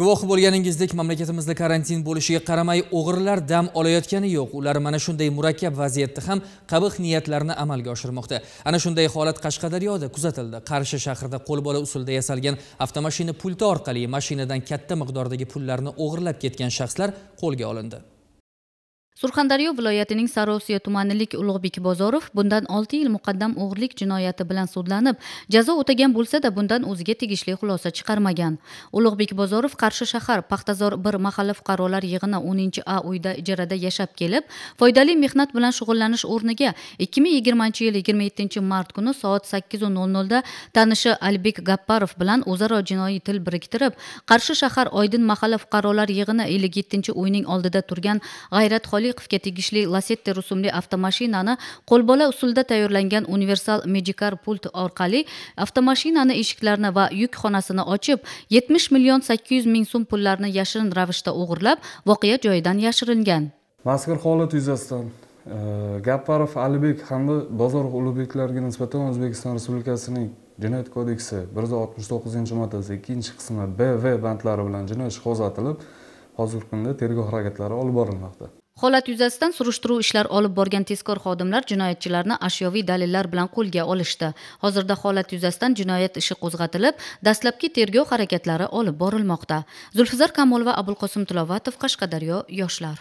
guvoh bo'lganingizdek mamlakatimizda karantin bo'lishiga qaramay o'g'rilar dam olayotgani yo'q ular mana shunday murakkab vaziyatda ham qabih niyatlarni amalga oshirmoqda ana shunday holat qashqadaryoda kuzatildi qarshi shahrida qo'lbola usulda yasalgan avtomashina pulti orqali mashinadan katta miqdordagi pullarni o'g'irlab ketgan shaxslar qo'lga olindi surxondaryo viloyatining sarosiya tumanilik ulug'bek bozorov bundan olti yil muqaddam o'g'irlik jinoyati bilan sudlanib jazo o'tagan bo'lsa-da bundan o'ziga tegishli xulosa chiqarmagan ulug'bek bozorov qarshi shahar paxtazor bir mahalla fuqarolar yig'ini o'ninchi a uyda ijarada yashab kelib foydali mehnat bilan shug'ullanish o'rniga ikki ming yigirmanchi yil yigirma yettinchi mart kuni soat sakkizu nol nolda tanishi albek gapparov bilan o'zaro jinoiy til biriktirib qarshi shahar oydin mahalla fuqarolar yig'ini ellik yettinchi uyning oldida turgan g'ayrat soliqovga tegishli lasetti rusumli avtomashinani qo'lbola usulda tayyorlangan universal medikar pult orqali avtomashinani eshiklarini va yukxonasini ochib yetmish million sakkiz yuz ming so'm pullarni yashirin ravishda o'g'irlab voqea joyidan yashiringan mazkur holat yuzasidan e, gapparov alibek hamda bozorov ulug'beklarga nisbatan o'zbekiston respublikasining jinoyat kodeksi bir yuz oltmish to'qqizinchi moddasi ikkinchi qismi bv bandlari bilan jinoyat ishi qo'zg'atilib hozirgi kunda tergov harakatlari olib borilmoqda holat yuzasidan surishtiruv ishlari olib borgan tezkor xodimlar jinoyatchilarni ashyoviy dalillar bilan qo'lga olishdi hozirda holat yuzasidan jinoyat ishi qo'zg'atilib dastlabki tergov harakatlari olib borilmoqda zulfizar kamolova abulqosim tilovatov qashqadaryo yoshlar